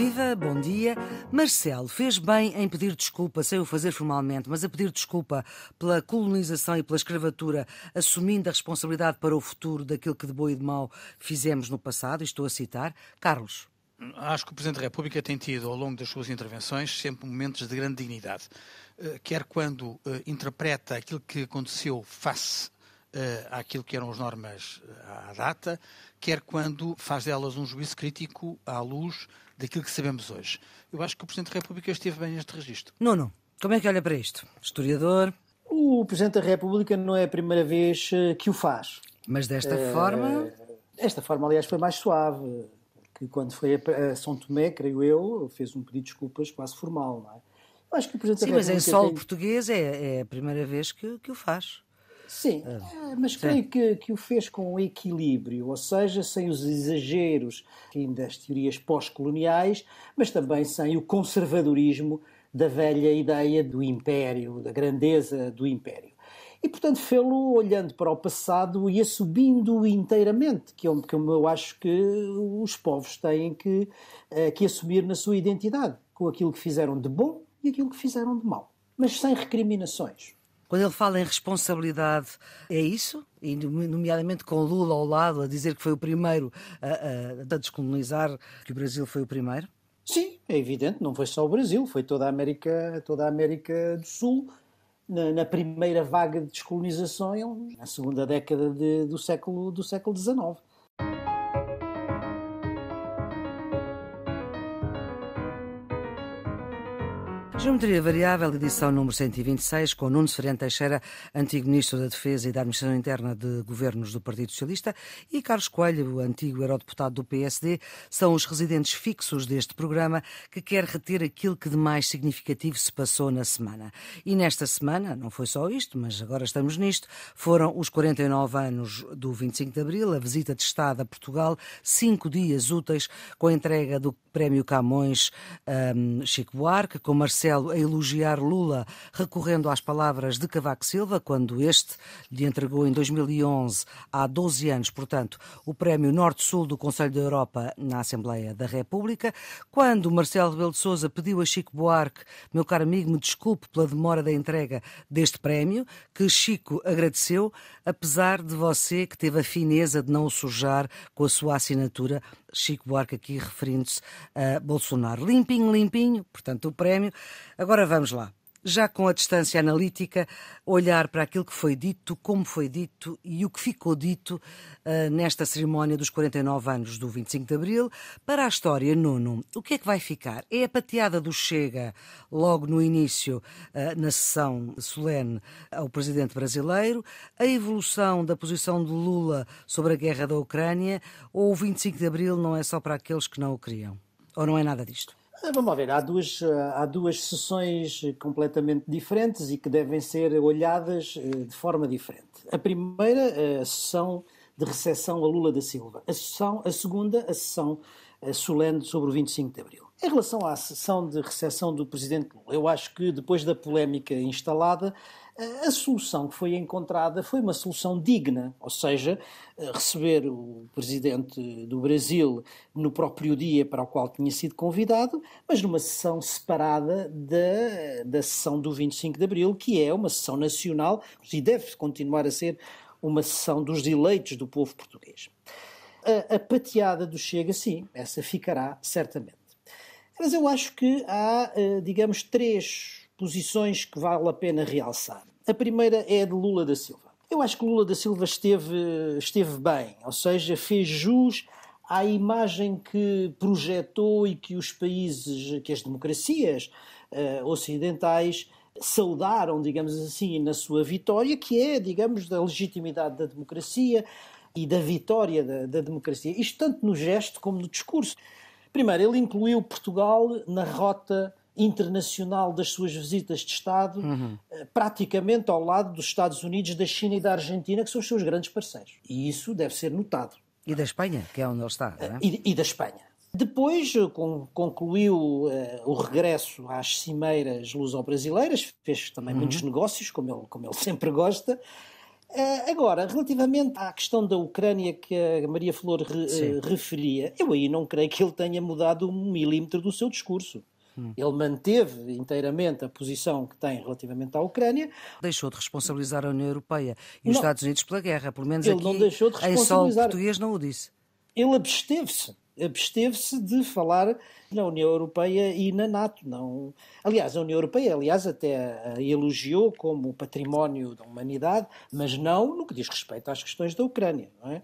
Viva, bom dia. Marcelo fez bem em pedir desculpa, sem o fazer formalmente, mas a pedir desculpa pela colonização e pela escravatura, assumindo a responsabilidade para o futuro daquilo que de bom e de mau fizemos no passado, estou a citar. Carlos. Acho que o Presidente da República tem tido, ao longo das suas intervenções, sempre momentos de grande dignidade. Eh, quer quando eh, interpreta aquilo que aconteceu face eh, àquilo que eram as normas à data, quer quando faz delas um juízo crítico à luz daquilo que sabemos hoje. Eu acho que o Presidente da República esteve bem neste registro. Nuno, como é que olha para isto? Historiador? O Presidente da República não é a primeira vez eh, que o faz. Mas desta é... forma. Esta forma, aliás, foi mais suave. Que quando foi a São Tomé, creio eu, fez um pedido de desculpas quase formal, não é? Eu acho que o Presidente Sim, da República. Sim, mas em solo tem... português é, é, a primeira vez que, que o faz. Sim, ah. é, mas creio Que, que o fez com equilíbrio, ou seja, sem os exageros enfim, das teorias pós-coloniais, mas também sem o conservadorismo da velha ideia do império, da grandeza do império. E, portanto, fê-lo olhando para o passado e assumindo inteiramente, que eu, é que eu acho que os povos têm que, eh, que assumir na sua identidade, com aquilo que fizeram de bom e aquilo que fizeram de mal, mas sem recriminações. Quando ele fala em responsabilidade, é isso? E nomeadamente com Lula ao lado, a dizer que foi o primeiro a, a, a descolonizar, que o Brasil foi o primeiro? Sim, é evidente, não foi só o Brasil, foi toda a América, toda a América do Sul. Na, na primeira vaga de descolonização, na segunda década de, do, século, do século XIX. Geometria Variável, edição número 126, com Nuno Ferreira, Teixeira, antigo Ministro da Defesa e da Administração Interna de Governos do Partido Socialista, e Carlos Coelho, antigo Eurodeputado do PSD, são os residentes fixos deste programa que quer reter aquilo que de mais significativo se passou na semana. E nesta semana, não foi só isto, mas agora estamos nisto, foram os 49 anos do 25 de Abril, a visita de Estado a Portugal, cinco dias úteis, com a entrega do Prémio Camões um, Chico Buarque, com Marcelo Marcelo a elogiar Lula, recorrendo às palavras de Cavaco Silva, quando este lhe entregou em 2011, há 12 anos, portanto, o Prémio Norte-Sul do Conselho da Europa na Assembleia da República. Quando Marcelo Rebelo de Souza pediu a Chico Buarque, meu caro amigo, me desculpe pela demora da entrega deste prémio, que Chico agradeceu, apesar de você que teve a fineza de não o sujar com a sua assinatura Chico Buarque aqui referindo-se a Bolsonaro. Limpinho, limpinho, portanto, o prémio. Agora vamos lá já com a distância analítica, olhar para aquilo que foi dito, como foi dito e o que ficou dito uh, nesta cerimónia dos 49 anos do 25 de Abril. Para a história, Nuno, o que é que vai ficar? É a pateada do Chega, logo no início, uh, na sessão solene ao presidente brasileiro, a evolução da posição de Lula sobre a guerra da Ucrânia ou o 25 de Abril não é só para aqueles que não o criam? Ou não é nada disto? Ah, vamos ver, há duas, ah, há duas sessões completamente diferentes e que devem ser olhadas ah, de forma diferente. A primeira, a sessão de recessão a Lula da Silva. A, sessão, a segunda, a sessão solene sobre o 25 de Abril. Em relação à sessão de recessão do Presidente Lula, eu acho que depois da polémica instalada, a solução que foi encontrada foi uma solução digna, ou seja, eh, receber o presidente do Brasil no próprio dia para o qual tinha sido convidado, mas numa sessão separada da, da sessão do 25 de Abril, que é uma sessão nacional e deve continuar a ser uma sessão dos eleitos do povo português. A, a pateada do Chega, sim, essa ficará certamente. Mas eu acho que há, eh, digamos, três posições que vale a pena realçar. A primeira é a de Lula da Silva. Eu acho que Lula da Silva esteve, esteve bem, ou seja, fez jus à imagem que projetou e que os países, que as democracias uh, ocidentais saudaram, digamos assim, na sua vitória, que é, digamos, da legitimidade da democracia e da vitória da, da democracia. Isto tanto no gesto como no discurso. Primeiro, ele incluiu Portugal na rota internacional das suas visitas de Estado, uhum. Eh, praticamente ao lado dos Estados Unidos, da China e da Argentina, que são os seus grandes parceiros. E isso deve ser notado. E da Espanha, que é onde ele está. Eh, é? E, e, da Espanha. Depois eh, concluiu uh, o regresso às cimeiras luso-brasileiras, fez também uhum. muitos negócios, como ele, como ele sempre gosta. Uh, agora, relativamente à questão da Ucrânia que a Maria Flor re, uh, referia, eu aí não creio que ele tenha mudado um milímetro do seu discurso. Hum. Ele manteve inteiramente a posição que tem relativamente à Ucrânia. Deixou de responsabilizar a União Europeia e não. os Estados Unidos pela guerra, pelo menos ele aqui não deixou de responsabilizar. em português não o disse. Ele absteve-se absteve-se de falar na União Europeia e na NATO. Não... Aliás, a União Europeia, aliás, até a elogiou como património da humanidade, mas não no que diz respeito às questões da Ucrânia. Não é?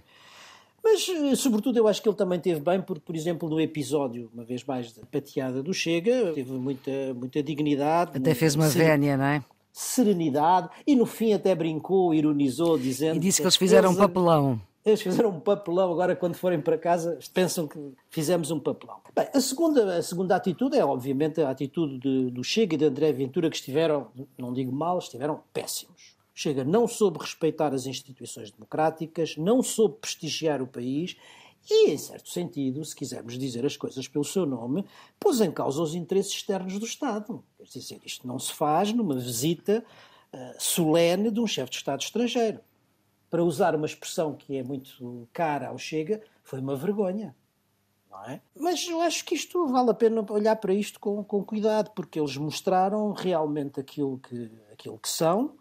Mas, eh, sobretudo, eu acho que ele também teve bem, porque, por exemplo, no episódio, uma vez mais, da pateada do Chega, teve muita, muita dignidade. Até fez uma vénia, não é? Serenidade, e no fim até brincou, ironizou, dizendo. E disse que, eles fizeram um eh, papelão. Eles fizeram um papelão, agora quando forem para casa pensam que fizemos um papelão. Bem, a segunda, a segunda atitude é obviamente a atitude de, do Chega e de André Ventura que estiveram, não digo mal, estiveram péssimos. Chega não soube respeitar as instituições democráticas, não soube prestigiar o país e, em certo sentido, se quisermos dizer as coisas pelo seu nome, pôs em causa os interesses externos do Estado. Quer dizer, isto não se faz numa visita uh, solene de um chefe de Estado estrangeiro. Para usar uma expressão que é muito cara ao Chega, foi uma vergonha. É? Mas eu acho que isto vale a pena olhar para isto com, com cuidado, porque eles mostraram realmente aquilo que, aquilo que são,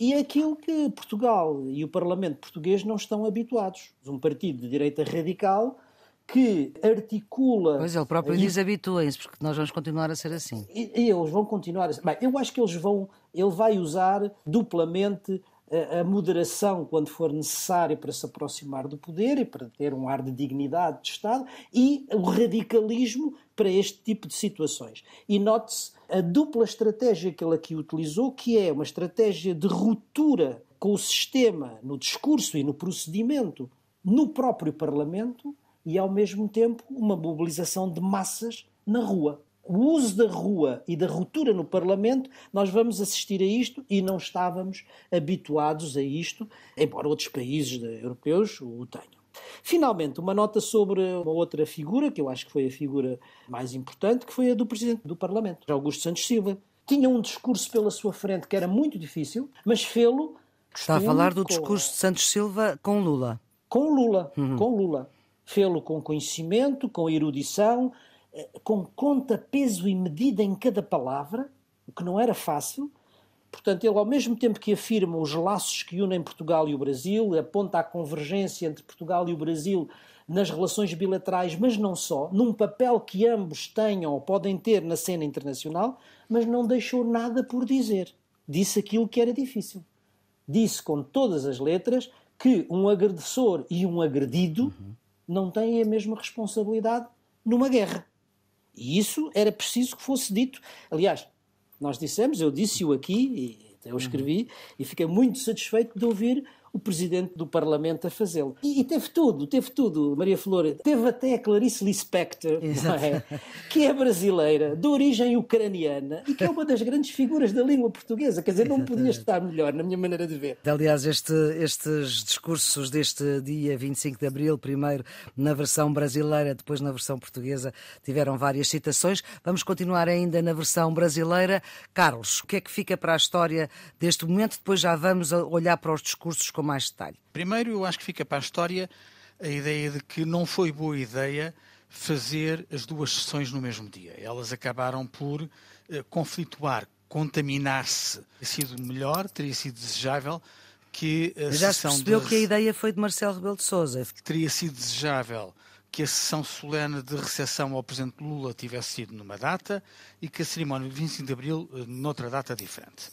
e é aquilo que Portugal e o Parlamento português não estão habituados. Um partido de direita radical que articula. Pois é, o próprio e... diz habituem-se, porque nós vamos continuar a ser assim. E, e eles vão continuar a ser. Bem, eu acho que eles vão. Ele vai usar duplamente a, a moderação quando for necessário para se aproximar do poder e para ter um ar de dignidade de Estado e o radicalismo para este tipo de situações. E note-se a dupla estratégia que ele aqui utilizou, que é uma estratégia de ruptura com o sistema no discurso e no procedimento no próprio Parlamento e, ao mesmo tempo, uma mobilização de massas na rua. O uso da rua e da ruptura no Parlamento, nós vamos assistir a isto e não estávamos habituados a isto, embora outros países europeus o tenham. Finalmente, uma nota sobre uma outra figura, que eu acho que foi a figura mais importante, que foi a do Presidente do Parlamento, Augusto Santos Silva. Tinha um discurso pela sua frente que era muito difícil, mas fê-lo. Está a falar do discurso de Santos Silva com Lula. Com Lula, uhum. com Lula. Fê-lo com conhecimento, com erudição, eh, com conta, peso e medida em cada palavra, o que não era fácil, Portanto, ele, ao mesmo tempo que afirma os laços que unem Portugal e o Brasil, aponta a convergência entre Portugal e o Brasil nas relações bilaterais, mas não só, num papel que ambos tenham ou podem ter na cena internacional, mas não deixou nada por dizer. Disse aquilo que era difícil. Disse com todas as letras que um agressor e um agredido uhum. não têm a mesma responsabilidade numa guerra. E isso era preciso que fosse dito. Aliás, nós dissemos, eu disse-o aqui, e eu uhum. escrevi, uhum. e fiquei muito satisfeito de ouvir o presidente do Parlamento a fazê-lo. E, e, teve tudo, teve tudo, Maria Flor. Teve até a Clarice Lispector, é? que é brasileira, de origem ucraniana e que é uma das grandes figuras da língua portuguesa. Quer dizer, Exatamente. não podia estar melhor, na minha maneira de ver. Aliás, este, estes discursos deste dia 25 de abril, primeiro na versão brasileira, depois na versão portuguesa, tiveram várias citações. Vamos continuar ainda na versão brasileira. Carlos, o que é que fica para a história deste momento? Depois já vamos olhar para os discursos com mais detalhe. Primeiro, eu acho que fica para a história a ideia de que não foi boa ideia fazer as duas sessões no mesmo dia. Elas acabaram por uh, conflituar, contaminar-se. Teria sido melhor, teria sido desejável que a Já sessão... Já se percebeu que a ideia foi de Marcelo Rebelo de Sousa. Teria sido desejável que a sessão solene de recepção ao Presidente Lula tivesse sido numa data e que a cerimónia de 25 de Abril eh, noutra data diferente.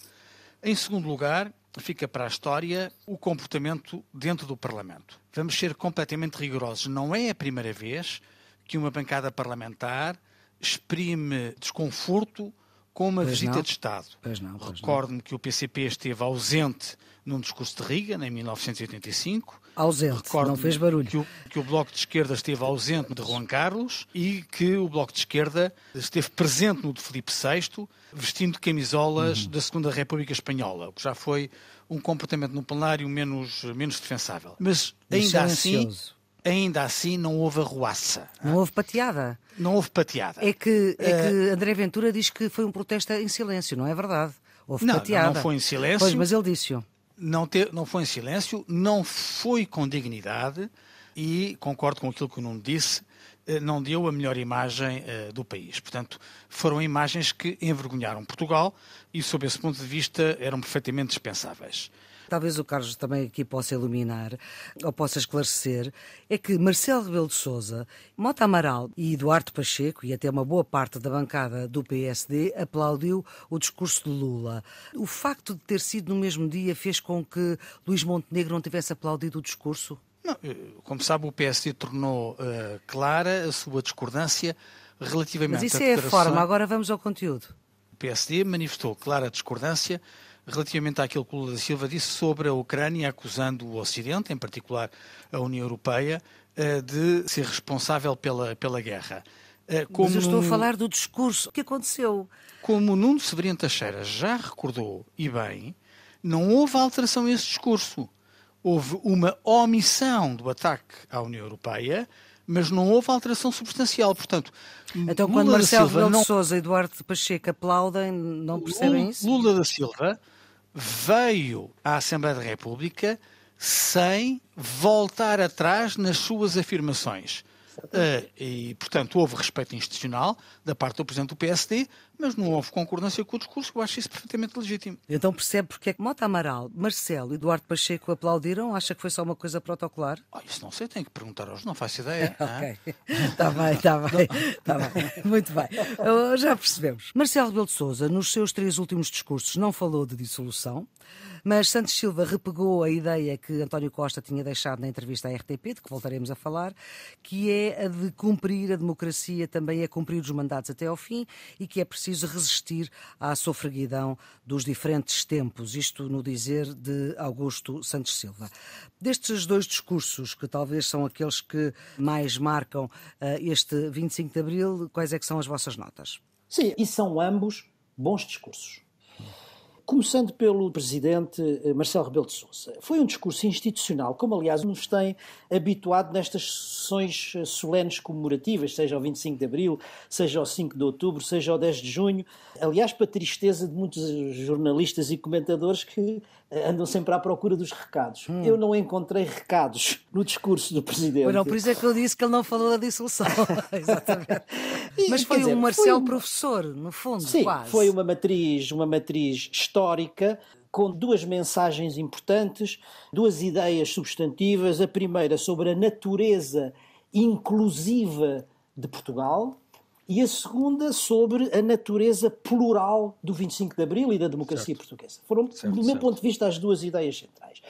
Em segundo lugar, fica para a história o comportamento dentro do Parlamento. Vamos ser completamente rigorosos. Não é a primeira vez que uma bancada parlamentar exprime desconforto com uma pois visita não. de Estado. Recordo-me que o PCP esteve ausente num discurso de Riga, em 1985, ausente, Recordo não fez barulho. Que o, que o, Bloco de Esquerda esteve ausente de Juan Carlos e que o Bloco de Esquerda esteve presente no de Felipe VI, vestindo camisolas uhum. da Segunda República Espanhola, o que já foi um comportamento no plenário menos, menos defensável. Mas ainda assim, ainda assim não houve arruaça. Não houve pateada. Não houve pateada. É que, é que eh, André Ventura diz que foi um protesto em silêncio, não é verdade? Houve não, pateada. Não, não foi em silêncio. Pois, mas ele disse-o não, não foi em silêncio, não foi com dignidade e, concordo com aquilo que o Nuno disse, eh, não deu a melhor imagem uh, do país. Portanto, foram imagens que envergonharam Portugal e, sob esse ponto de vista, eram perfeitamente dispensáveis talvez o Carlos também aqui possa iluminar ou possa esclarecer, é que Marcelo Rebelo de Souza, Mota Amaral e Eduardo Pacheco, e até uma boa parte da bancada do PSD, aplaudiu o discurso de Lula. O facto de ter sido no mesmo dia fez com que Luís Montenegro não tivesse aplaudido o discurso? Não, eh, como sabe, o PSD tornou uh, clara a sua discordância relativamente Mas isso é a forma, agora vamos ao conteúdo. O PSD manifestou clara discordância relativamente àquilo que o Lula da Silva disse sobre a Ucrânia, acusando o Ocidente, em particular a União Europeia, eh, de ser responsável pela, pela guerra. Eh, como Mas eu estou a falar do discurso. O que aconteceu? Como Nuno Severino Teixeira já recordou, e bem, não houve alteração a esse discurso. Houve uma omissão do ataque à União Europeia, mas não houve alteração substancial. Portanto, então, Lula quando Marcelo Rebelo não... de Sousa e Eduardo Pacheco aplaudem, não percebem Lula, isso? Lula da Silva veio à Assembleia da República sem voltar atrás nas suas afirmações. Uh, e, portanto, houve respeito institucional da parte do Presidente do PSD, mas não houve concordância com o discurso, eu acho isso perfeitamente legítimo. Então percebe porque é que Mota Amaral, Marcelo e Eduardo Pacheco aplaudiram? Acha que foi só uma coisa protocolar? Oh, isso não sei, tenho que perguntar hoje, não faço ideia. ok, está é? bem, está bem, está bem, muito bem. Oh, já percebemos. Marcelo Rebelo de Sousa, nos seus três últimos discursos, não falou de dissolução. Mas Santos Silva repegou a ideia que António Costa tinha deixado na entrevista à RTP, de que voltaremos a falar, que é a de cumprir a democracia, também é cumprir os mandatos até ao fim e que é preciso resistir à sofreguidão dos diferentes tempos. Isto no dizer de Augusto Santos Silva. Destes dois discursos, que talvez são aqueles que mais marcam uh, este 25 de Abril, quais é que são as vossas notas? Sim, e são ambos bons discursos. Começando pelo presidente eh, Marcelo Rebelo de Sousa. Foi um discurso institucional, como aliás nos tem habituado nestas sessões eh, solenes comemorativas, seja ao 25 de abril, seja ao 5 de outubro, seja ao 10 de junho. Aliás, para tristeza de muitos jornalistas e comentadores que eh, andam sempre à procura dos recados. Hum. Eu não encontrei recados no discurso do Presidente. Não, por isso é que eu disse que ele não falou da dissolução. Exatamente. E, Mas foi dizer, um Marcel foi... professor, no fundo, Sim, quase. foi uma matriz, uma matriz histórica com duas mensagens importantes, duas ideias substantivas. A primeira sobre a natureza inclusiva de Portugal, e a segunda sobre a natureza plural do 25 de Abril e da democracia certo. portuguesa. Foram, certo, do meu ponto de vista, as duas ideias centrais.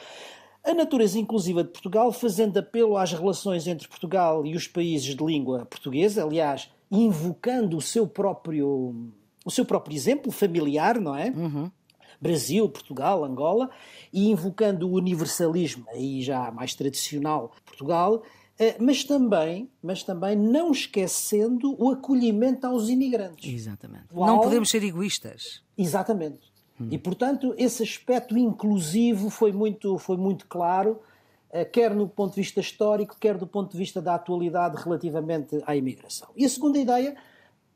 A natureza inclusiva de Portugal, fazendo apelo às relações entre Portugal e os países de língua portuguesa, aliás, invocando o seu próprio, o seu próprio exemplo familiar, não é? Uhum. Brasil, Portugal, Angola, e invocando o universalismo, aí já mais tradicional, Portugal, eh, mas também, mas também não esquecendo o acolhimento aos imigrantes. Exatamente. Uau. Não podemos ser egoístas. Exatamente. Hum. E, portanto, esse aspecto inclusivo foi muito, foi muito claro, eh, quer no ponto de vista histórico, quer do ponto de vista da atualidade relativamente à imigração. E a segunda ideia,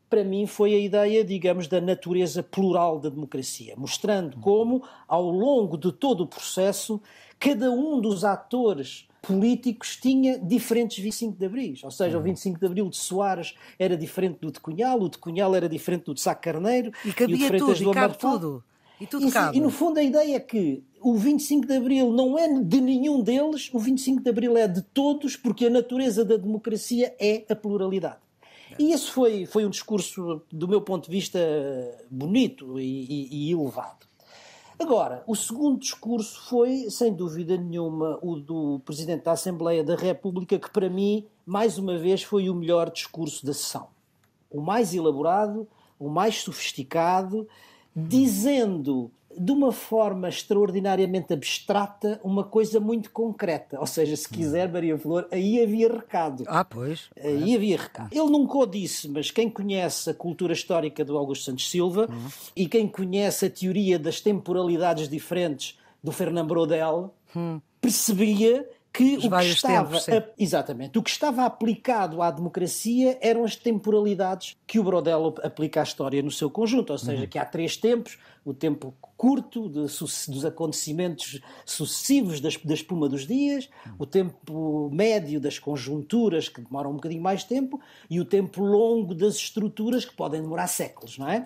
para mim, foi a ideia, digamos, da natureza plural da democracia, mostrando hum. como, ao longo de todo o processo, cada um dos atores políticos tinha diferentes 25 de Abril. Ou seja, uhum. o 25 de Abril de Soares era diferente do de Cunhal, o de Cunhal era diferente do de Sá Carneiro. E cabia e tudo, e cabe tudo. E, tudo e, cabe. e no fundo a ideia é que o 25 de Abril não é de nenhum deles, o 25 de Abril é de todos, porque a natureza da democracia é a pluralidade. E esse foi, foi um discurso, do meu ponto de vista, bonito e, e, e elevado. Agora, o segundo discurso foi, sem dúvida nenhuma, o do Presidente da Assembleia da República, que para mim, mais uma vez, foi o melhor discurso da sessão. O mais elaborado, o mais sofisticado, dizendo de uma forma extraordinariamente abstrata, uma coisa muito concreta. Ou seja, se quiser, hum. Maria Flor, aí havia recado. Ah, pois. Aí é. havia recado. Ele nunca o disse, mas quem conhece a cultura histórica do Augusto Santos Silva uhum. e quem conhece a teoria das temporalidades diferentes do Fernand Braudel, uhum. percebia que o que estava a, exatamente o que estava aplicado à democracia eram as temporalidades que o Brodello aplica à história no seu conjunto, ou seja, uhum. que há três tempos, o tempo curto de, dos acontecimentos sucessivos da, da espuma dos dias, uhum. o tempo médio das conjunturas que demoram um bocadinho mais tempo e o tempo longo das estruturas que podem demorar séculos, não é? Uhum.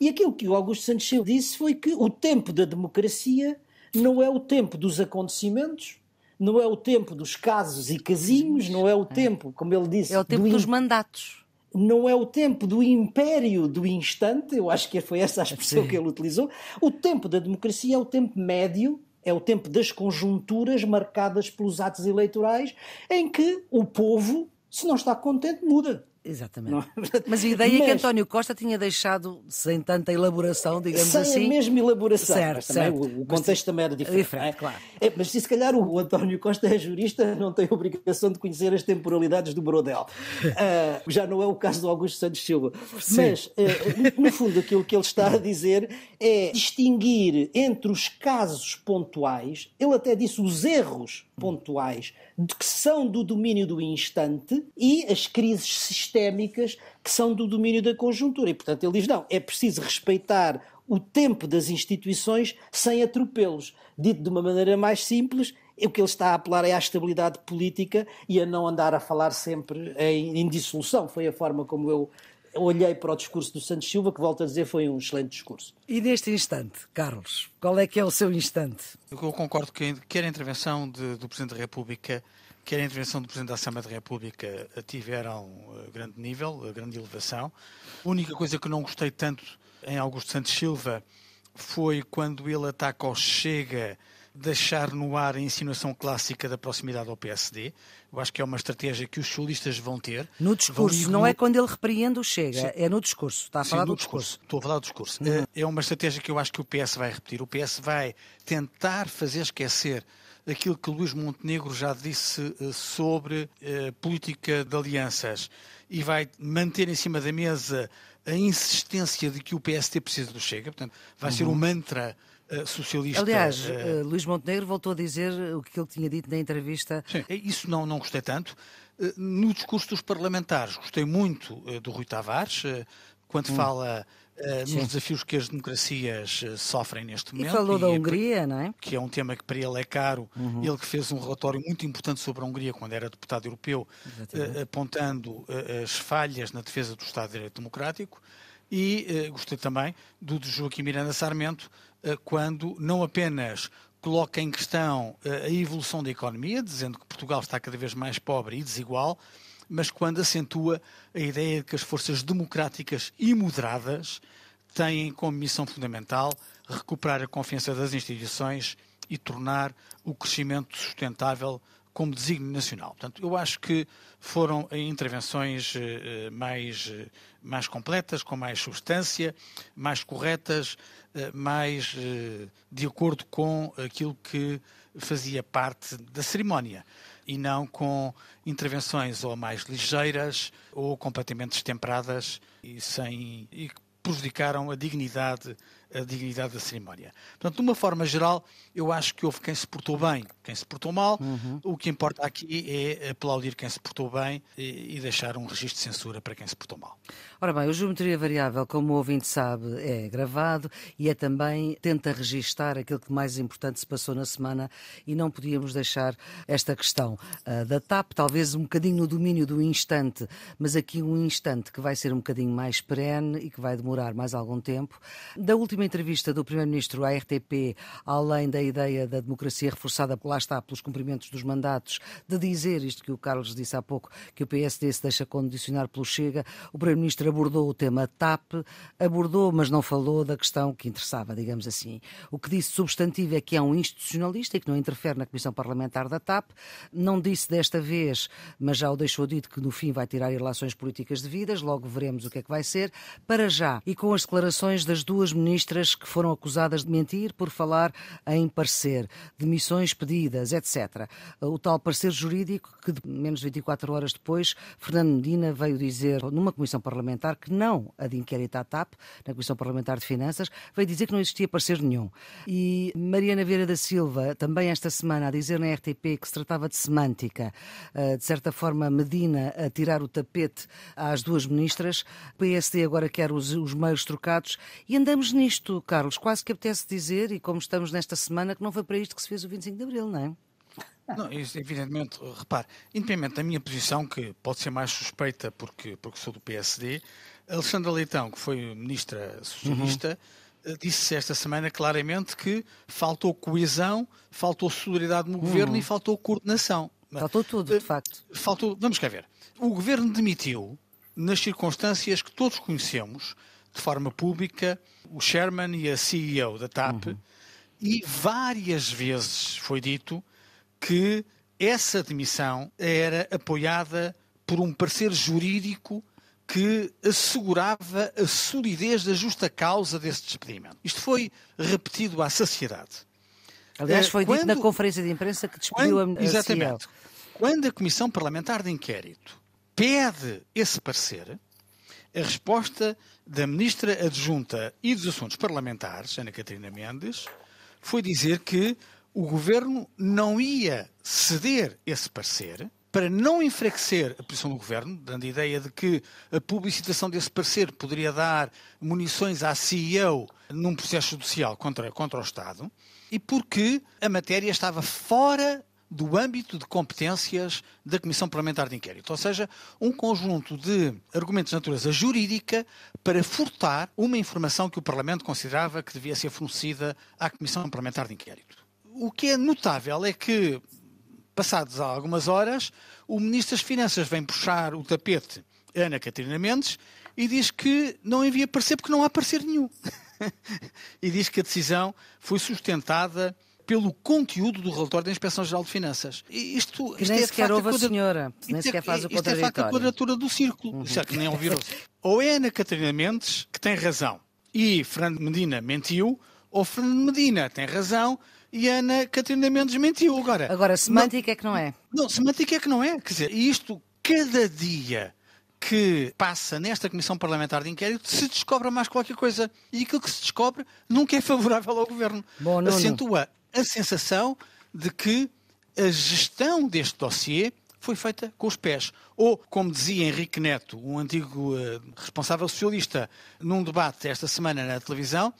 E aquilo que o Augusto Santos disse foi que o tempo da democracia não é o tempo dos acontecimentos não é o tempo dos casos e casinhos, não é o é. tempo, como ele disse. É o tempo do dos in... mandatos. Não é o tempo do império do instante, eu acho que foi essa a expressão que ele utilizou. O tempo da democracia é o tempo médio, é o tempo das conjunturas marcadas pelos atos eleitorais, em que o povo, se não está contente, muda. Exatamente. É? Mas a ideia mas... é que António Costa tinha deixado sem tanta elaboração, digamos sem assim. Sem a mesma elaboração. Certo, certo. o, contexto também era é diferente. diferente é? claro. É, mas se, calhar o António Costa é jurista, não tem obrigação de conhecer as temporalidades do Brodel. Uh, já não é o caso do Augusto Santos Silva. Sim. Mas, uh, ah, no, no fundo, aquilo que ele está a dizer é distinguir entre os casos pontuais, ele até disse os erros pontuais, de que são do domínio do instante, e as crises sistémicas que são do domínio da conjuntura. E, portanto, ele diz: não, é preciso respeitar o tempo das instituições sem atropelos. Dito de uma maneira mais simples, o que ele está a apelar é à estabilidade política e a não andar a falar sempre em, em dissolução. Foi a forma como eu olhei para o discurso do Santos Silva, que volto a dizer foi um excelente discurso. E neste instante, Carlos, qual é que é o seu instante? Eu concordo que quer a intervenção de, do Presidente da República, quer a intervenção do Presidente da Assembleia da República tiveram eh, grande nível, eh, grande elevação. A única coisa que não gostei tanto em Augusto Santos Silva foi quando ele ataca o Chega deixar no ar a insinuação clássica da proximidade ao PSD. Eu acho que é uma estratégia que os sulistas vão ter. No discurso, não é quando ele repreende o Chega, Sim. é no discurso. Está a falar Sim, do discurso. discurso. Estou a falar do discurso. Uhum. Eh, é uma estratégia que eu acho que o PS vai repetir. O PS vai tentar fazer esquecer aquilo que Luís Montenegro já disse eh, sobre eh, política de alianças e vai manter em cima da mesa a insistência de que o PSD precisa do Chega, portanto, vai uhum. ser o um uhum. mantra eh, socialista. Aliás, uh, Luís Montenegro voltou a dizer o que ele tinha dito na entrevista. Sim, isso não, não gostei tanto. no discurso dos parlamentares, gostei muito do Rui Tavares, quando hum. fala Uh, nos desafios que as democracias sofrem neste momento. E falou e, da é Hungria, não é? Que é um tema que para ele é caro. Uhum. Ele que fez um relatório muito importante sobre a Hungria quando era deputado europeu, uh, apontando as falhas na defesa do Estado de Direito Democrático. E eh, gostei também do de Joaquim Miranda Sarmento, eh, quando não apenas coloca em questão eh, a evolução da economia, dizendo que Portugal está cada vez mais pobre e desigual, mas quando acentua a ideia de que as forças democráticas e moderadas têm como missão fundamental recuperar a confiança das instituições e tornar o crescimento sustentável como desígnio nacional. Portanto, eu acho que foram eh, intervenções eh, eh, mais, mais completas, com mais substância, mais corretas, mais de acordo com aquilo que fazia parte da cerimónia e não com intervenções ou mais ligeiras ou completamente destemperadas e sem e que prejudicaram a dignidade a dignidade da cerimónia. Portanto, de uma forma geral, eu acho que houve quem se portou bem, quem se portou mal. Uhum. O que importa aqui é aplaudir quem se portou bem e, e, deixar um registro de censura para quem se portou mal. Ora bem, o Geometria Variável, como o ouvinte sabe, é gravado e é também tenta registar aquilo que mais importante se passou na semana e não podíamos deixar esta questão uh, da TAP, talvez um bocadinho no domínio do instante, mas aqui um instante que vai ser um bocadinho mais perene e que vai demorar mais algum tempo. Da última última entrevista do Primeiro-Ministro à RTP, além da ideia da democracia reforçada, lá está, pelos cumprimentos dos mandatos, de dizer isto que o Carlos disse há pouco, que o PSD se deixa condicionar pelo Chega, o Primeiro-Ministro abordou o tema TAP, abordou, mas não falou da questão que interessava, digamos assim. O que disse substantivo é que é um institucionalista e que não interfere na Comissão Parlamentar da TAP. Não disse desta vez, mas já o deixou dito que no fim vai tirar relações políticas devidas, logo veremos o que é que vai ser. Para já, e com as declarações das duas ministras, ministras que foram acusadas de mentir por falar em parecer, demissões pedidas, etc. O tal parecer jurídico que, menos de 24 horas depois, Fernando Medina veio dizer numa comissão parlamentar que não a de inquérito à TAP, na Comissão Parlamentar de Finanças, veio dizer que não existia parecer nenhum. E Mariana Vieira da Silva, também esta semana, a dizer na RTP que se tratava de semântica, eh, de certa forma, Medina a tirar o tapete às duas ministras, o PSD agora quer os, os meios trocados e andamos nisto isto, Carlos, quase que apetece dizer, e como estamos nesta semana, que não foi para isto que se fez o 25 de Abril, não é? Não, evidentemente, repare, independente da minha posição, que pode ser mais suspeita porque, porque sou do PSD, Alexandra Leitão, que foi ministra socialista, uhum. Eh, disse esta semana claramente que faltou coesão, faltou solidariedade no uhum. governo e uhum. faltou coordenação. Faltou tudo, de eh, facto. Faltou, vamos cá ver. O governo demitiu nas circunstâncias que todos conhecemos, de forma pública o chairman e a CEO da TAP, uhum. e várias vezes foi dito que essa demissão era apoiada por um parecer jurídico que assegurava a solidez da justa causa desse despedimento. Isto foi repetido à saciedade. Aliás, eh, foi quando, dito na conferência de imprensa que despediu quando, a, a Exatamente. CEO. Quando a Comissão Parlamentar de Inquérito pede esse parecer, a resposta da Ministra Adjunta e dos Assuntos Parlamentares, Ana Catarina Mendes, foi dizer que o Governo não ia ceder esse parecer para não enfraquecer a posição do Governo, dando a ideia de que a publicitação desse parecer poderia dar munições à CEO num processo judicial contra, contra o Estado, e porque a matéria estava fora do âmbito de competências da Comissão Parlamentar de Inquérito, ou seja, um conjunto de argumentos de natureza jurídica para furtar uma informação que o Parlamento considerava que devia ser fornecida à Comissão Parlamentar de Inquérito. O que é notável é que, passados algumas horas, o Ministro das Finanças vem puxar o tapete a Ana Catarina Mendes e diz que não envia parecer porque não há parecer nenhum. e diz que a decisão foi sustentada pelo conteúdo do relatório da Inspeção-Geral de Finanças. Isto, é que isto nem é sequer ouve a, quadra... a senhora, nem sequer faz o Isto é de facto a quadratura do círculo. Uhum. nem ou é Ana Catarina Mendes que tem razão e Fernando Medina mentiu, ou Fernando Medina tem razão e Ana Catarina Mendes mentiu. Agora, Agora semântica não, é que não é. Não, semântica é que não é. Quer dizer, isto cada dia que passa nesta Comissão Parlamentar de Inquérito se descobre mais qualquer coisa. E aquilo que se descobre nunca é favorável ao Governo. Bom, não, Acentua não a sensação de que a gestão deste dossiê foi feita com os pés. Ou, como dizia Henrique Neto, um antigo uh, responsável socialista, num debate esta semana na televisão,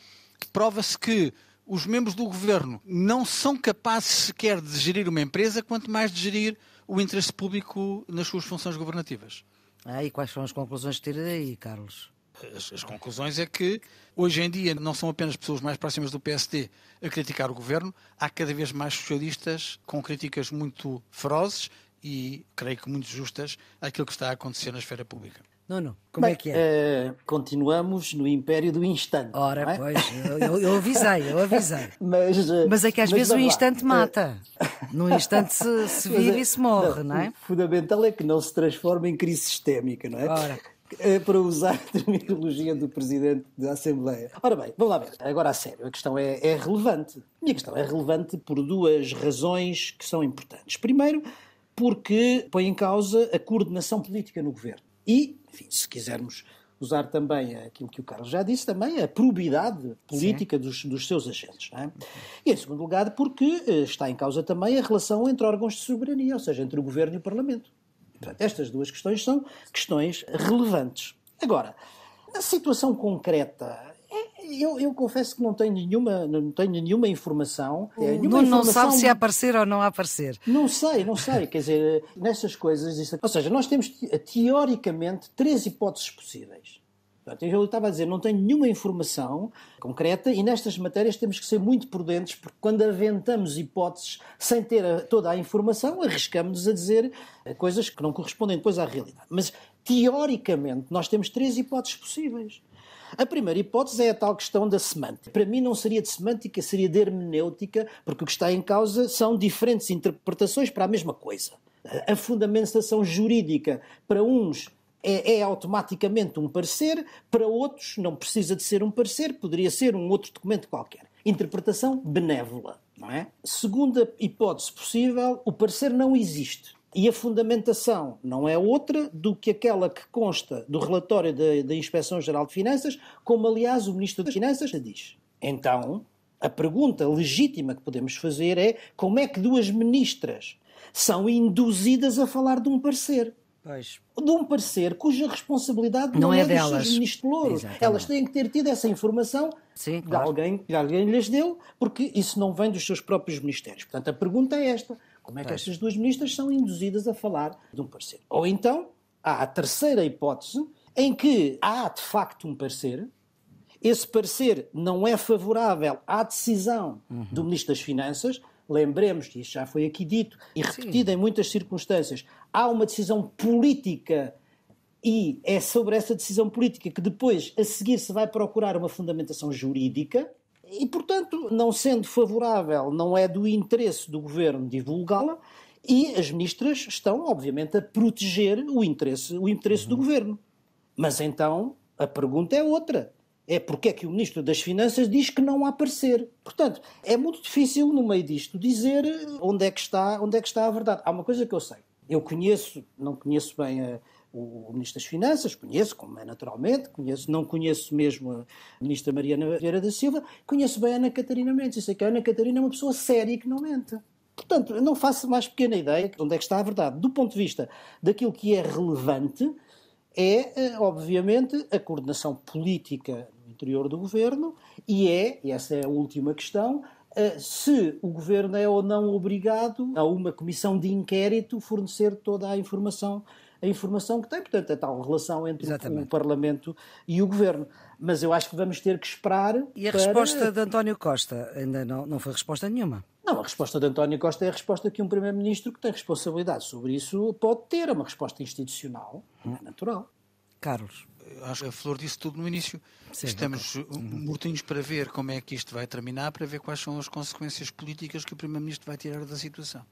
prova-se que os membros do governo não são capazes sequer de gerir uma empresa, quanto mais de gerir o interesse público nas suas funções governativas. Ah, e quais são as conclusões que tira daí, Carlos? As, as, conclusões é que hoje em dia não são apenas pessoas mais próximas do PSD a criticar o governo, há cada vez mais socialistas com críticas muito ferozes e creio que muito justas àquilo que está a acontecer na esfera pública. Não, não. Como Bem, é que é? Uh, continuamos no império do instante. Ora, é? pois, eu, eu, avisei, eu avisei. mas, uh, mas é que às vezes o instante lá. mata. Eh, no instante se, se vive mas, e se morre, não, não é? O fundamental é que não se transforme em crise sistémica, não é? Ora. Eh, para usar a terminologia do Presidente da Assembleia. Ora bem, vamos lá ver. Agora a sério, a questão é, é relevante. A minha questão é relevante por duas razões que são importantes. Primeiro, porque põe em causa a coordenação política no governo. E, enfim, se quisermos usar também aquilo que o Carlos já disse, também a probidade política dos, dos, seus agentes. É? E em segundo lugar, porque eh, está em causa também a relação entre órgãos de soberania, ou seja, entre o governo e o Parlamento. Portanto, estas duas questões são questões relevantes. Agora, a situação concreta. É, eu, eu confesso que não tenho nenhuma, não tenho nenhuma informação. É, nenhuma não, não sabe se aparecer ou não aparecer. Não sei, não sei. Quer dizer, nessas coisas. Ou seja, nós temos teoricamente três hipóteses possíveis. Portanto, eu estava a dizer, não tenho nenhuma informação concreta e nestas matérias temos que ser muito prudentes, porque quando aventamos hipóteses sem ter a, toda a informação, arriscamos-nos a dizer eh, coisas que não correspondem depois à realidade. Mas, teoricamente, nós temos três hipóteses possíveis. A primeira hipótese é a tal questão da semântica. Para mim, não seria de semântica, seria de hermenêutica, porque o que está em causa são diferentes interpretações para a mesma coisa. A fundamentação jurídica para uns é, é, automaticamente um parecer, para outros não precisa de ser um parecer, poderia ser um outro documento qualquer. Interpretação benévola, não é? Segunda hipótese possível, o parecer não existe. E a fundamentação não é outra do que aquela que consta do relatório da, da Inspeção-Geral de Finanças, como aliás o Ministro das Finanças diz. Então, a pergunta legítima que podemos fazer é como é que duas ministras são induzidas a falar de um parecer? Pois. de um parecer cuja responsabilidade não, não é, é delas. dos ministro ministros louros. Elas têm que ter tido essa informação Sim, claro. de, alguém, de alguém lhes deu, porque isso não vem dos seus próprios ministérios. Portanto, a pergunta é esta. Como é que pois. estas duas ministras são induzidas a falar de um parecer? Ou então, há a terceira hipótese, em que há de facto um parecer, esse parecer não é favorável à decisão uhum. do Ministro das Finanças, lembremos, e isso já foi aqui dito e repetido Sim. em muitas circunstâncias, há uma decisão política e é sobre essa decisão política que depois, a seguir, se vai procurar uma fundamentação jurídica. E, portanto, não sendo favorável, não é do interesse do governo divulgá-la, e as ministras estão, obviamente, a proteger o interesse, o interesse uhum. do governo. Mas então a pergunta é outra. É porque é que o Ministro das Finanças diz que não há parecer. Portanto, é muito difícil, no meio disto, dizer eh, onde é que está, onde é que está a verdade. Há uma coisa que eu sei. Eu conheço, não conheço bem a, eh, o, o, Ministro das Finanças, conheço, como é naturalmente, conheço, não conheço mesmo a Ministra Mariana Vieira da Silva, conheço bem a Ana Catarina Mendes. E sei que a Ana Catarina é uma pessoa séria e que não mente. Portanto, não faço mais pequena ideia de onde é que está a verdade. Do ponto de vista daquilo que é relevante, é, eh, obviamente, a coordenação política interior do governo e é, e essa é a última questão, eh, se o governo é ou não obrigado a uma comissão de inquérito fornecer toda a informação a informação que tem, portanto, a é tal relação entre Exatamente. o, Parlamento e o Governo. Mas eu acho que vamos ter que esperar. E a para... resposta de António Costa ainda não, não foi resposta nenhuma. Não, a resposta de António Costa é a resposta que um Primeiro-Ministro que tem responsabilidade sobre isso pode ter, é uma resposta institucional, hum. é natural. Carlos acho que a Flor disse tudo no início. Sim, Estamos okay. Uh, uhum. mortinhos para ver como é que isto vai terminar, para ver quais são as consequências políticas que o Primeiro-Ministro vai tirar da situação.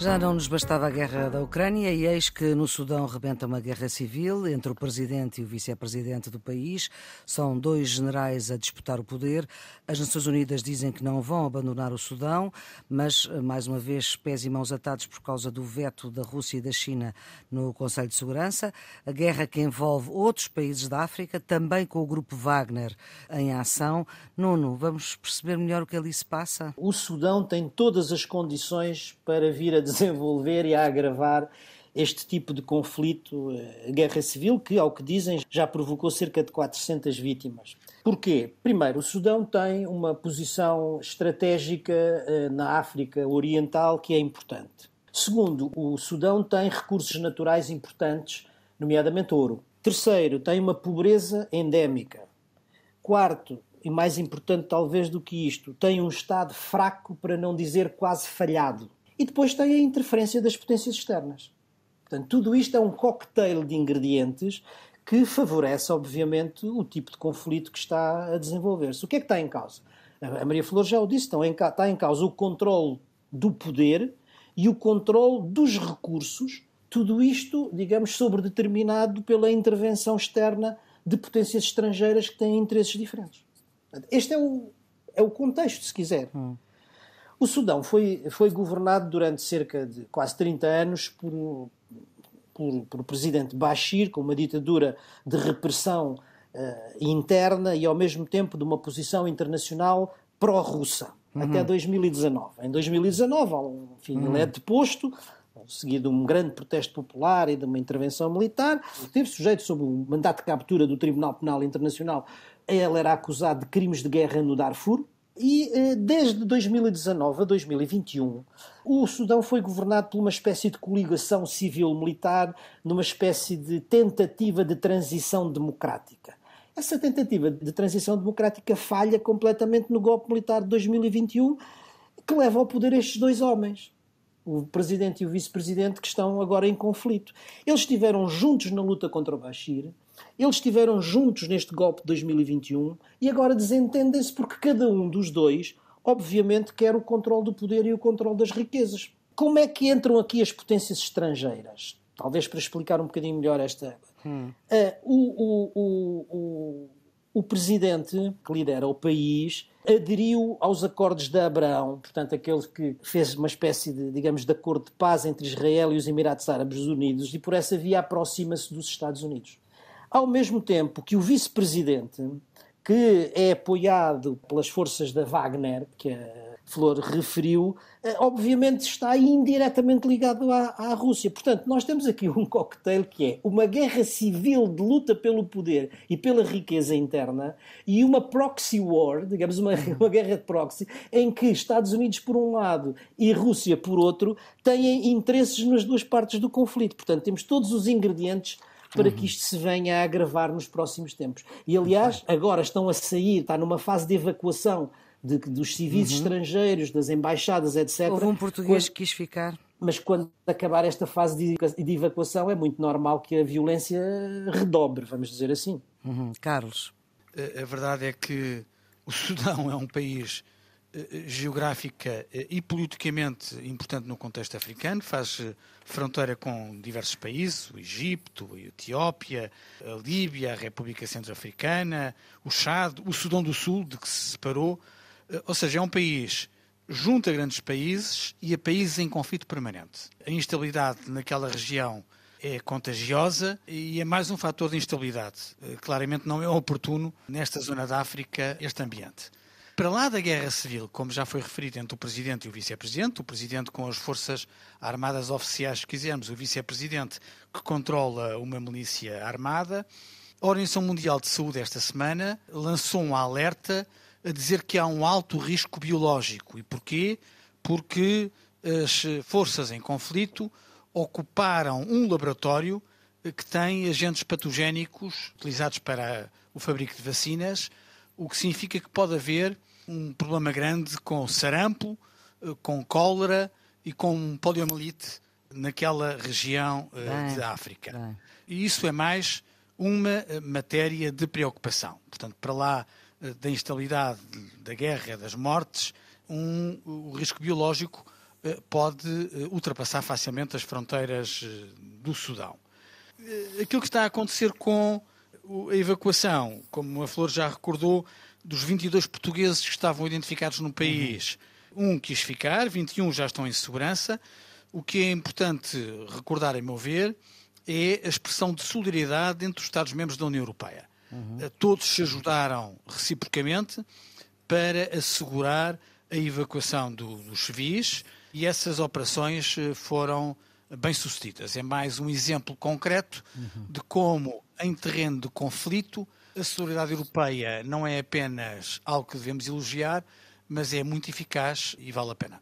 Já não nos bastava a guerra da Ucrânia e eis que no Sudão rebenta uma guerra civil entre o presidente e o vice-presidente do país. São dois generais a disputar o poder. As Nações Unidas dizem que não vão abandonar o Sudão, mas mais uma vez pés e mãos atados por causa do veto da Rússia e da China no Conselho de Segurança. A guerra que envolve outros países da África, também com o grupo Wagner em ação. Nuno, vamos perceber melhor o que ali se passa? O Sudão tem todas as condições para vir a desenvolver e a agravar este tipo de conflito, eh, guerra civil, que, ao que dizem, já provocou cerca de 400 vítimas. Porquê? Primeiro, o Sudão tem uma posição estratégica eh, na África Oriental que é importante. Segundo, o Sudão tem recursos naturais importantes, nomeadamente ouro. Terceiro, tem uma pobreza endémica. Quarto, e mais importante talvez do que isto, tem um Estado fraco, para não dizer quase falhado. E depois tem a interferência das potências externas. Portanto, tudo isto é um cocktail de ingredientes que favorece, obviamente, o tipo de conflito que está a desenvolver-se. O que é que está em causa? A Maria Flor já o disse, está em causa o controle do poder e o controle dos recursos, tudo isto, digamos, sobredeterminado pela intervenção externa de potências estrangeiras que têm interesses diferentes. Este é o, é o contexto, se quiser. Hum. O Sudão foi, foi governado durante cerca de quase 30 anos por, por, por o presidente Bashir, com uma ditadura de repressão uh, interna e, ao mesmo tempo, de uma posição internacional pró-russa, uhum. até 2019. Em 2019, enfim, uhum. ele é deposto, seguido de um grande protesto popular e de uma intervenção militar. Teve sujeito sob o mandato de captura do Tribunal Penal Internacional. Ele era acusado de crimes de guerra no Darfur, e eh, desde 2019 a 2021, o Sudão foi governado por uma espécie de coligação civil-militar, numa espécie de tentativa de transição democrática. Essa tentativa de transição democrática falha completamente no golpe militar de 2021, que leva ao poder estes dois homens, o presidente e o vice-presidente, que estão agora em conflito. Eles estiveram juntos na luta contra o Bashir, eles estiveram juntos neste golpe de 2021 e agora desentendem-se porque cada um dos dois, obviamente, quer o controle do poder e o controle das riquezas. Como é que entram aqui as potências estrangeiras? Talvez para explicar um bocadinho melhor esta. Hum. Uh, o, o, o, o presidente que lidera o país aderiu aos acordos de Abraão, portanto, aquele que fez uma espécie de, digamos, de acordo de paz entre Israel e os Emirados Árabes Unidos, e por essa via aproxima-se dos Estados Unidos. Ao mesmo tempo que o vice-presidente, que é apoiado pelas forças da Wagner, que a Flor referiu, eh, obviamente está indiretamente ligado à, à Rússia. Portanto, nós temos aqui um coquetel que é uma guerra civil de luta pelo poder e pela riqueza interna e uma proxy war, digamos, uma, uma guerra de proxy, em que Estados Unidos por um lado e Rússia por outro têm interesses nas duas partes do conflito. Portanto, temos todos os ingredientes para uhum. que isto se venha a agravar nos próximos tempos. E, aliás, agora estão a sair, está numa fase de evacuação de, dos civis uhum. estrangeiros, das embaixadas, etc. Houve um português quando, que quis ficar. Mas quando acabar esta fase de, de, evacuação, é muito normal que a violência redobre, vamos dizer assim. Uhum. Carlos. A, a verdade é que o Sudão é um país eh, eh, geográfica eh, e politicamente importante no contexto africano, faz fronteira com diversos países, o Egito, a Etiópia, a Líbia, a República Centro-Africana, o Chad, o Sudão do Sul, de que se separou. Ou seja, é um país junto a grandes países e a países em conflito permanente. A instabilidade naquela região é contagiosa e é mais um fator de instabilidade. Claramente não é oportuno, nesta zona da África, este ambiente para lá da guerra civil, como já foi referido entre o Presidente e o Vice-Presidente, o Presidente com as forças armadas oficiais, se quisermos, o Vice-Presidente que controla uma milícia armada, a Organização Mundial de Saúde, esta semana, lançou um alerta a dizer que há um alto risco biológico. E porquê? Porque as forças em conflito ocuparam um laboratório que tem agentes patogénicos utilizados para o fabrico de vacinas, o que significa que pode haver um problema grande com sarampo, eh, com cólera e com poliomielite naquela região eh, bem, da África. Bem. E isso é mais uma eh, matéria de preocupação. Portanto, para lá da instabilidade, da guerra, das mortes, um, o risco biológico pode ultrapassar facilmente as fronteiras do Sudão. Aquilo que está a acontecer com a evacuação, como a Flor já recordou, dos 22 portugueses que estavam identificados no país, uhum. um quis ficar, 21 já estão em segurança. O que é importante recordar, a meu ver, é a expressão de solidariedade entre os Estados-membros da União Europeia. Uhum. Todos se ajudaram reciprocamente para assegurar a evacuação do, dos civis e essas operações eh, foram bem-sucedidas. É mais um exemplo concreto uhum. de como, em terreno de conflito, a solidariedade europeia não é apenas algo que devemos elogiar, mas é muito eficaz e vale a pena.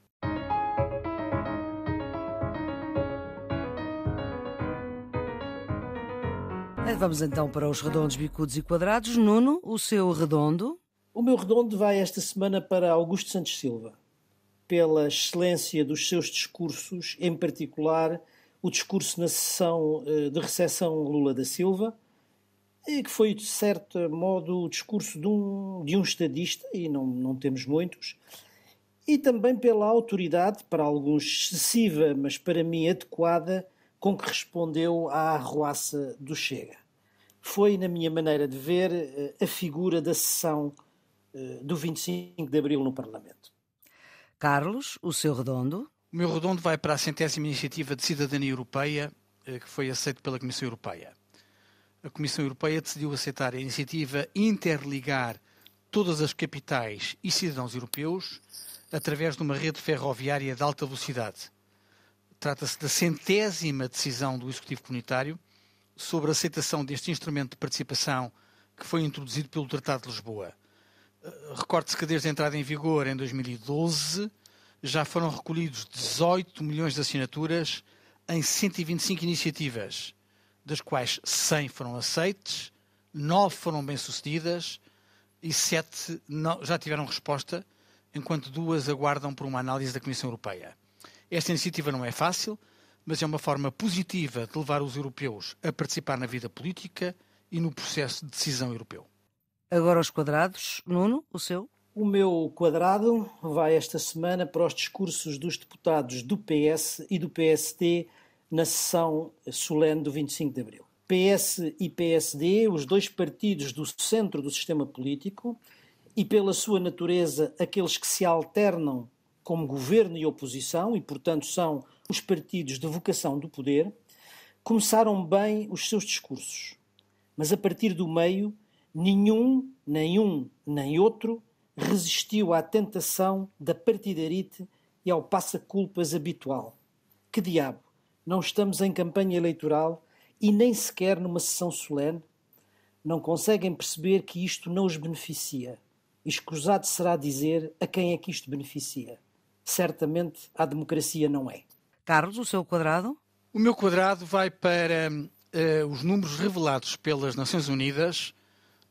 Eh, vamos então para os redondos, bicudos e quadrados. Nuno, o seu redondo. O meu redondo vai esta semana para Augusto Santos Silva, pela excelência dos seus discursos, em particular o discurso na sessão eh, de recepção Lula da Silva, que foi, de certo modo, o discurso de um, de um estadista, e não, não temos muitos, e também pela autoridade, para alguns excessiva, mas para mim adequada, com que respondeu à arruaça do Chega. Foi, na minha maneira de ver, eh, a figura da sessão eh, do 25 de abril no Parlamento. Carlos, o seu redondo? O meu redondo vai para a centésima iniciativa de cidadania europeia eh, que foi aceita pela Comissão Europeia a Comissão Europeia decidiu aceitar a iniciativa Interligar todas as capitais e cidadãos europeus através de uma rede ferroviária de alta velocidade. Trata-se da centésima decisão do Executivo Comunitário sobre a aceitação deste instrumento de participação que foi introduzido pelo Tratado de Lisboa. Recorde-se que desde a entrada em vigor em 2012 já foram recolhidos 18 milhões de assinaturas em 125 iniciativas das quais 100 foram aceites, 9 foram bem-sucedidas e 7 não, já tiveram resposta, enquanto duas aguardam por uma análise da Comissão Europeia. Esta iniciativa não é fácil, mas é uma forma positiva de levar os europeus a participar na vida política e no processo de decisão europeu. Agora os quadrados. Nuno, o seu? O meu quadrado vai esta semana para os discursos dos deputados do PS e do PST na sessão solene do 25 de abril. PS e PSD, os dois partidos do centro do sistema político, e pela sua natureza, aqueles que se alternam como governo e oposição, e portanto são os partidos de vocação do poder, começaram bem os seus discursos. Mas a partir do meio, nenhum, nenhum, nem outro resistiu à tentação da partidarite e ao passa-culpas habitual. Que diabo! Não estamos em campanha eleitoral e nem sequer numa sessão solene? Não conseguem perceber que isto não os beneficia. E escusado será dizer a quem é que isto beneficia. Certamente a democracia não é. Carlos, o seu quadrado? O meu quadrado vai para uh, os números revelados pelas Nações Unidas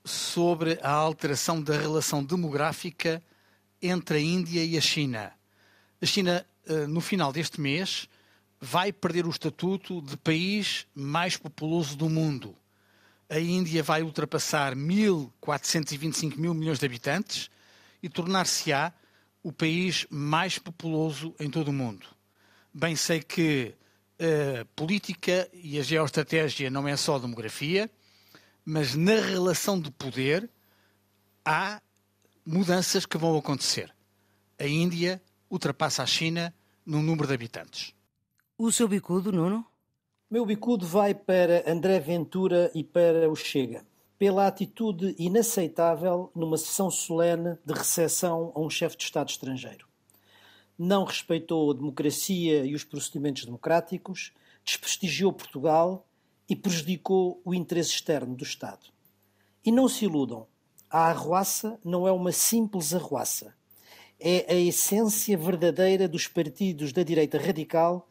sobre a alteração da relação demográfica entre a Índia e a China. A China, eh, no final deste mês, vai perder o estatuto de país mais populoso do mundo. A Índia vai ultrapassar 1.425 mil milhões de habitantes e tornar-se-á o país mais populoso em todo o mundo. Bem sei que a eh, política e a geoestratégia não é só demografia, mas na relação de poder há mudanças que vão acontecer. A Índia ultrapassa a China no número de habitantes. O seu bicudo, Nuno? Meu bicudo vai para André Ventura e para o Chega, pela atitude inaceitável numa sessão solene de recepção a um chefe de Estado estrangeiro. Não respeitou a democracia e os procedimentos democráticos, desprestigiou Portugal e prejudicou o interesse externo do Estado. E não se iludam, a arruaça não é uma simples arruaça. É a essência verdadeira dos partidos da direita radical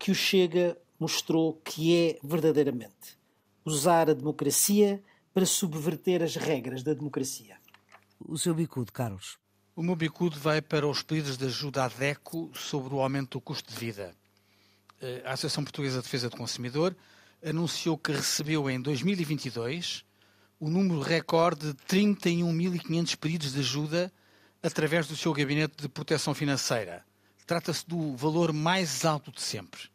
que o Chega mostrou que é verdadeiramente: usar a democracia para subverter as regras da democracia. O seu bicudo, Carlos. O meu bicudo vai para os pedidos de ajuda à DECO sobre o aumento do custo de vida. Eh, a Associação Portuguesa de Defesa do Consumidor anunciou que recebeu em 2022 o número recorde de 31.500 pedidos de ajuda através do seu gabinete de proteção financeira. Trata-se do valor mais alto de sempre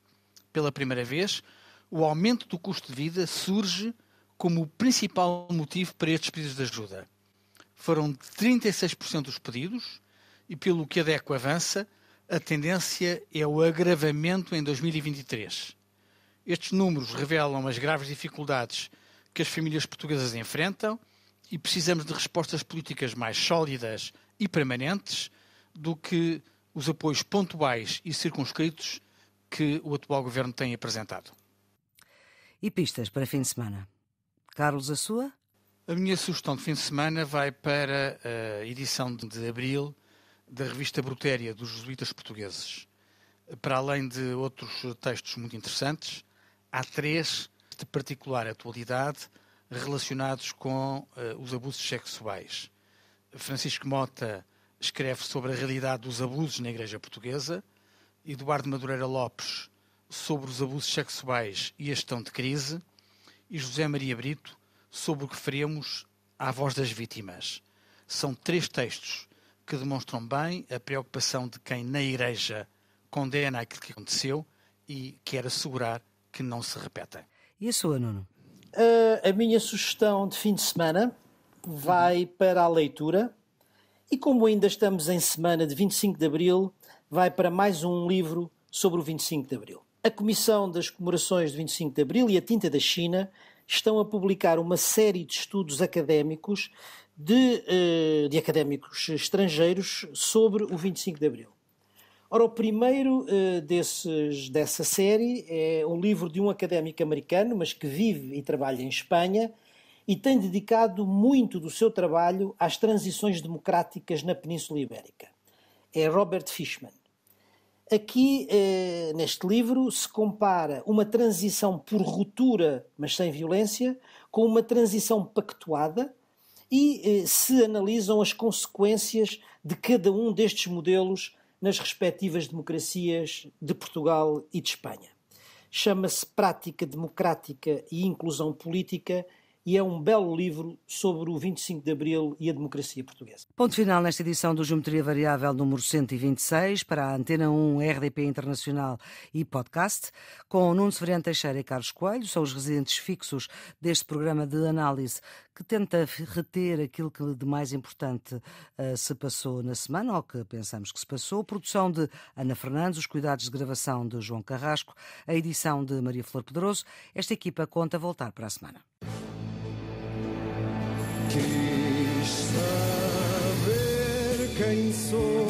pela primeira vez, o aumento do custo de vida surge como o principal motivo para estes pedidos de ajuda. Foram 36% dos pedidos e, pelo que a DECO avança, a tendência é o agravamento em 2023. Estes números revelam as graves dificuldades que as famílias portuguesas enfrentam e precisamos de respostas políticas mais sólidas e permanentes do que os apoios pontuais e circunscritos que o atual governo tem apresentado. E pistas para fim de semana? Carlos, a sua? A minha sugestão de fim de semana vai para a edição de abril da revista Brutéria dos Jesuítas Portugueses. Para além de outros textos muito interessantes, há três de particular atualidade relacionados com uh, os abusos sexuais. Francisco Mota escreve sobre a realidade dos abusos na Igreja Portuguesa, Eduardo Madureira Lopes sobre os abusos sexuais e a gestão de crise e José Maria Brito sobre o que faremos à voz das vítimas. São três textos que demonstram bem a preocupação de quem na Igreja condena aquilo que aconteceu e quer assegurar que não se repeta. E a sua, Nuno? Uh, a minha sugestão de fim de semana vai para a leitura. E como ainda estamos em semana de 25 de Abril, vai para mais um livro sobre o 25 de Abril. A Comissão das Comemorações do 25 de Abril e a Tinta da China estão a publicar uma série de estudos académicos de, eh, de académicos estrangeiros sobre o 25 de Abril. Ora, o primeiro eh, desses, dessa série é um livro de um académico americano, mas que vive e trabalha em Espanha, e tem dedicado muito do seu trabalho às transições democráticas na Península Ibérica é Robert Fishman. Aqui, eh, neste livro, se compara uma transição por ruptura, mas sem violência, com uma transição pactuada e eh, se analisam as consequências de cada um destes modelos nas respectivas democracias de Portugal e de Espanha. Chama-se Prática Democrática e Inclusão Política e é um belo livro sobre o 25 de Abril e a democracia portuguesa. Ponto final nesta edição do Geometria Variável número 126 para a Antena 1, RDP Internacional e podcast, com Nuno Severiano Teixeira e Carlos Coelho, são os residentes fixos deste programa de análise que tenta reter aquilo que de mais importante uh, se passou na semana, ou que pensamos que se passou. Produção de Ana Fernandes, os cuidados de gravação de João Carrasco, a edição de Maria Flor Pedroso. Esta equipa conta voltar para a semana. Quis saber quem sou,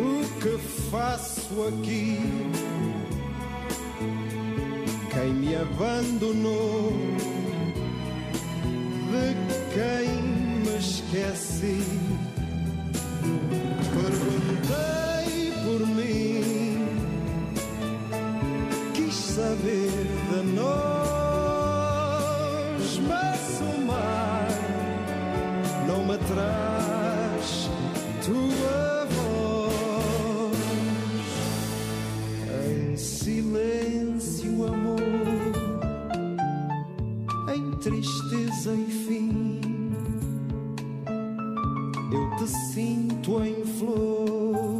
o que faço aqui, quem me abandonou, de quem me esqueci. Perguntei por mim, quis saber tua voz em silêncio, amor, em tristeza e fim. Eu te sinto em flor.